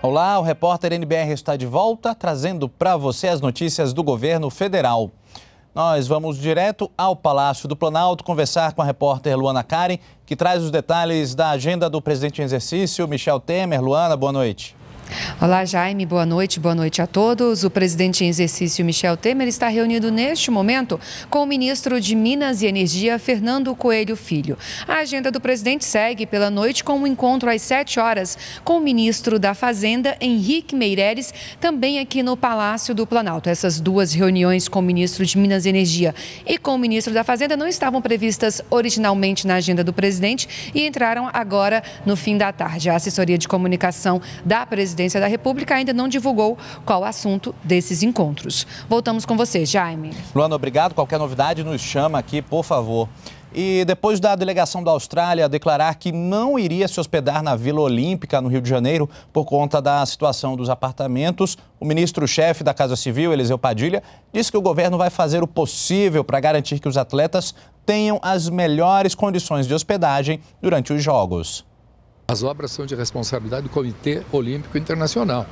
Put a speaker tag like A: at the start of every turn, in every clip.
A: Olá, o repórter NBR está de volta trazendo para você as notícias do governo federal. Nós vamos direto ao Palácio do Planalto conversar com a repórter Luana Karen, que traz os detalhes da agenda do presidente em exercício, Michel Temer. Luana, boa noite.
B: Olá, Jaime. Boa noite. Boa noite a todos. O presidente em exercício Michel Temer está reunido neste momento com o ministro de Minas e Energia, Fernando Coelho Filho. A agenda do presidente segue pela noite com um encontro às 7 horas com o ministro da Fazenda, Henrique Meireles, também aqui no Palácio do Planalto. Essas duas reuniões com o ministro de Minas e Energia e com o ministro da Fazenda não estavam previstas originalmente na agenda do presidente e entraram agora no fim da tarde. A assessoria de comunicação da presidência presidência da República ainda não divulgou qual o assunto desses encontros. Voltamos com você, Jaime.
A: Luana, obrigado. Qualquer novidade nos chama aqui, por favor. E depois da delegação da Austrália declarar que não iria se hospedar na Vila Olímpica, no Rio de Janeiro, por conta da situação dos apartamentos, o ministro-chefe da Casa Civil, Eliseu Padilha, disse que o governo vai fazer o possível para garantir que os atletas tenham as melhores condições de hospedagem durante os Jogos. As obras são de responsabilidade do Comitê Olímpico Internacional.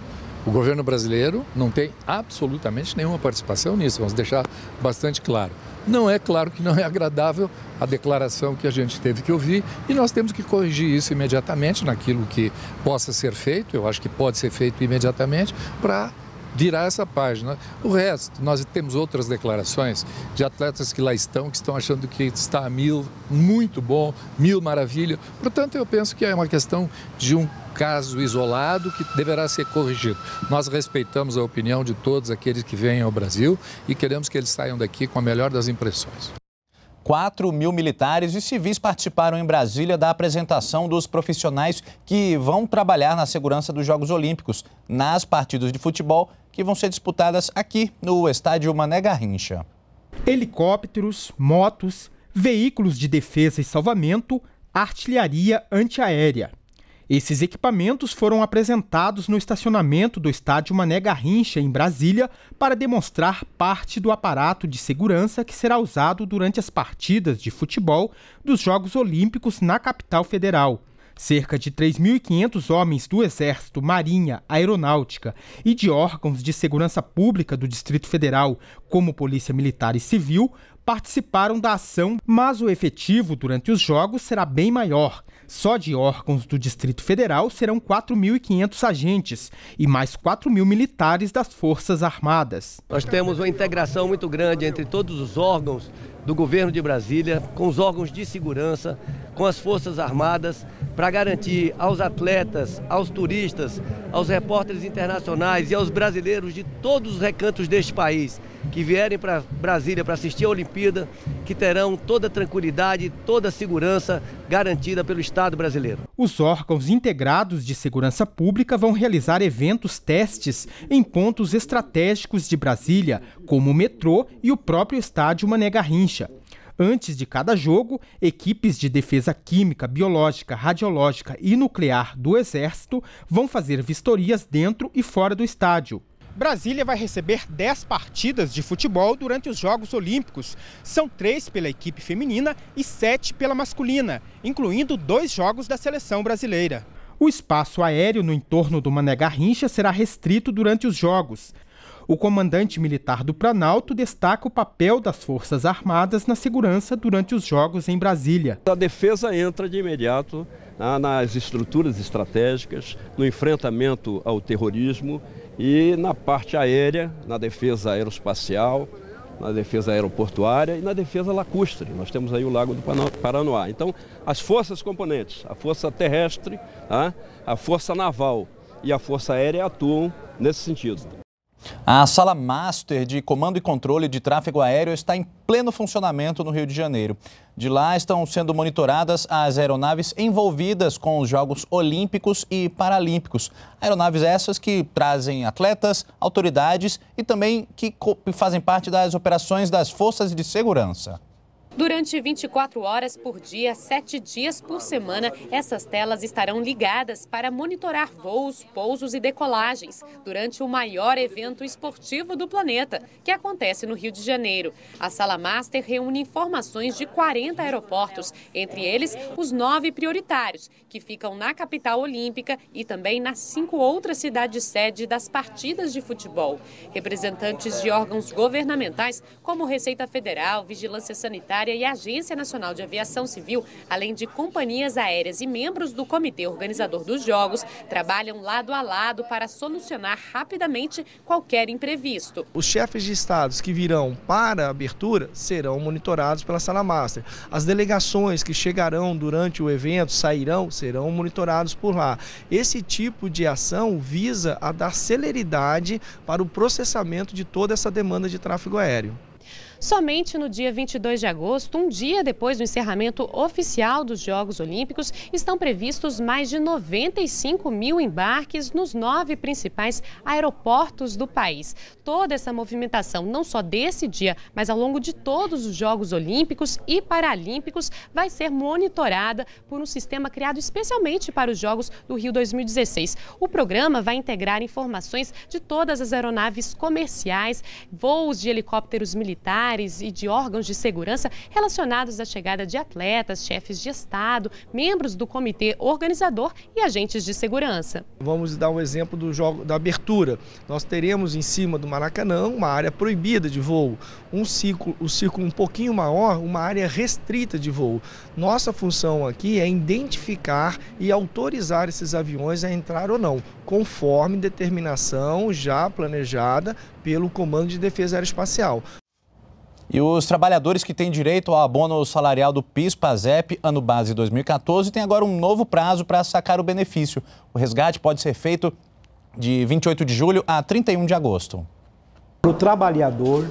A: O governo brasileiro não tem
C: absolutamente nenhuma participação nisso, vamos deixar bastante claro. Não é claro que não é agradável a declaração que a gente teve que ouvir e nós temos que corrigir isso imediatamente naquilo que possa ser feito, eu acho que pode ser feito imediatamente, para virar essa página. O resto, nós temos outras declarações de atletas que lá estão, que estão achando que está a mil, muito bom, mil maravilha. Portanto, eu penso que é uma questão de um caso isolado que deverá ser corrigido. Nós respeitamos a opinião de
A: todos aqueles que vêm ao Brasil e queremos que eles saiam daqui com a melhor das impressões. 4 mil militares e civis participaram em Brasília da apresentação dos profissionais que vão trabalhar na segurança dos Jogos Olímpicos, nas partidas de futebol que vão ser disputadas aqui no estádio Mané Garrincha.
D: Helicópteros, motos, veículos de defesa e salvamento, artilharia antiaérea. Esses equipamentos foram apresentados no estacionamento do estádio Mané Garrincha, em Brasília, para demonstrar parte do aparato de segurança que será usado durante as partidas de futebol dos Jogos Olímpicos na capital federal. Cerca de 3.500 homens do Exército, Marinha, Aeronáutica e de órgãos de segurança pública do Distrito Federal, como Polícia Militar e Civil, participaram da ação, mas o efetivo durante os Jogos será bem maior. Só de órgãos do Distrito Federal serão 4.500 agentes e mais 4.000 militares das Forças
C: Armadas. Nós temos uma integração muito grande entre todos os órgãos do governo de Brasília, com os órgãos de segurança, com as Forças Armadas, para garantir aos atletas, aos turistas, aos repórteres internacionais e aos brasileiros de todos os recantos deste país que vierem para Brasília para assistir a Olimpíada, que terão toda a tranquilidade, toda a segurança garantida pelo Estado brasileiro.
D: Os órgãos integrados de segurança pública vão realizar eventos testes em pontos estratégicos de Brasília, como o metrô e o próprio estádio Mané Garrincha. Antes de cada jogo, equipes de defesa química, biológica, radiológica e nuclear do Exército vão fazer vistorias dentro e fora do estádio. Brasília vai receber 10 partidas de futebol durante os Jogos Olímpicos. São três pela equipe feminina e sete pela masculina, incluindo dois jogos da seleção brasileira. O espaço aéreo no entorno do Mané Garrincha será restrito durante os jogos. O comandante militar do Planalto destaca o papel das Forças Armadas na segurança durante os Jogos em Brasília.
C: A defesa entra de imediato né, nas estruturas estratégicas, no enfrentamento ao terrorismo e na parte aérea, na defesa aeroespacial, na defesa aeroportuária e na defesa lacustre. Nós temos aí o Lago do Paranoá. Então, as forças componentes, a força terrestre, tá, a força naval e a força aérea atuam nesse sentido.
A: A sala master de comando e controle de tráfego aéreo está em pleno funcionamento no Rio de Janeiro. De lá estão sendo monitoradas as aeronaves envolvidas com os Jogos Olímpicos e Paralímpicos. Aeronaves essas que trazem atletas, autoridades e também que fazem parte das operações das forças de segurança.
B: Durante 24 horas por dia, sete dias por semana, essas telas estarão ligadas para monitorar voos, pousos e decolagens durante o maior evento esportivo do planeta, que acontece no Rio de Janeiro. A Sala Master reúne informações de 40 aeroportos, entre eles os nove prioritários, que ficam na capital olímpica e também nas cinco outras cidades sede das partidas de futebol. Representantes de órgãos governamentais, como Receita Federal, Vigilância Sanitária, e e Agência Nacional de Aviação Civil, além de companhias aéreas e membros do comitê organizador dos Jogos, trabalham lado a lado para solucionar rapidamente qualquer imprevisto.
C: Os chefes de estados que virão para a abertura serão monitorados pela Sala Master. As delegações que chegarão durante o evento, sairão, serão monitorados por lá. Esse tipo de ação visa a dar celeridade para o processamento de toda essa demanda de tráfego aéreo.
B: Somente no dia 22 de agosto, um dia depois do encerramento oficial dos Jogos Olímpicos, estão previstos mais de 95 mil embarques nos nove principais aeroportos do país. Toda essa movimentação, não só desse dia, mas ao longo de todos os Jogos Olímpicos e Paralímpicos, vai ser monitorada por um sistema criado especialmente para os Jogos do Rio 2016. O programa vai integrar informações de todas as aeronaves comerciais, voos de helicópteros militares militares e de órgãos de segurança relacionados à chegada de atletas, chefes de Estado, membros do comitê organizador e agentes de segurança.
C: Vamos dar um exemplo do jogo da abertura. Nós teremos em cima do Maracanã uma área proibida de voo, um círculo, um círculo um pouquinho maior, uma área restrita de voo. Nossa função aqui é identificar e autorizar esses aviões a entrar ou não, conforme determinação já planejada pelo Comando de Defesa Aeroespacial.
A: E os trabalhadores que têm direito ao abono salarial do PIS-PASEP, ano base 2014, têm agora um novo prazo para sacar o benefício. O resgate pode ser feito de 28 de julho a 31 de agosto.
C: O trabalhador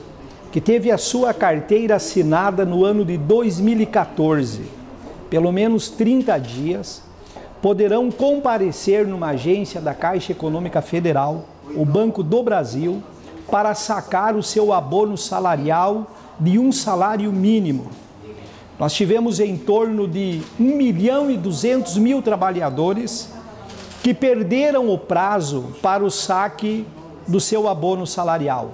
C: que teve a sua carteira assinada no ano de 2014, pelo menos 30 dias, poderão comparecer numa agência da Caixa Econômica Federal, o Banco do Brasil, para sacar o seu abono salarial de um salário mínimo. Nós tivemos em torno de 1 milhão e 200 mil trabalhadores que perderam o prazo para o saque do seu abono salarial.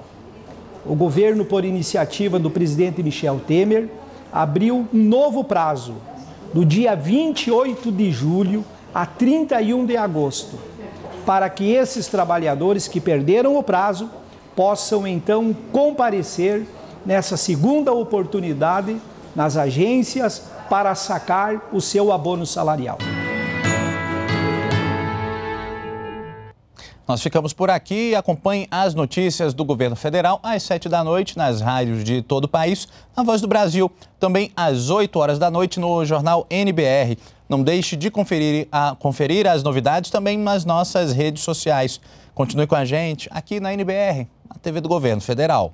C: O governo, por iniciativa do presidente Michel Temer, abriu um novo prazo, do dia 28 de julho a 31 de agosto, para que esses trabalhadores que perderam o prazo possam então comparecer nessa segunda oportunidade nas agências para sacar o seu abono salarial.
A: Nós ficamos por aqui. Acompanhe as notícias do governo federal às 7 da noite nas rádios de todo o país, na Voz do Brasil, também às 8 horas da noite no jornal NBR. Não deixe de conferir, a, conferir as novidades também nas nossas redes sociais. Continue com a gente aqui na NBR, a TV do Governo Federal.